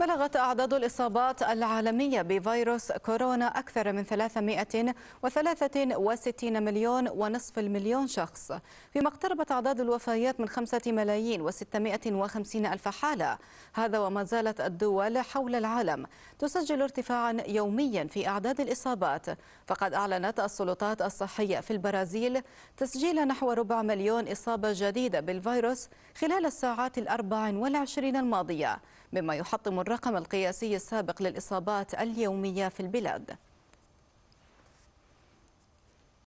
بلغت أعداد الإصابات العالمية بفيروس كورونا أكثر من 363 مليون ونصف المليون شخص فيما اقتربت أعداد الوفيات من 5 ملايين و650 ألف حالة هذا وما زالت الدول حول العالم تسجل ارتفاعا يوميا في أعداد الإصابات فقد أعلنت السلطات الصحية في البرازيل تسجيل نحو ربع مليون إصابة جديدة بالفيروس خلال الساعات الأربع والعشرين الماضية مما يحطم الرقم القياسي السابق للإصابات اليومية في البلاد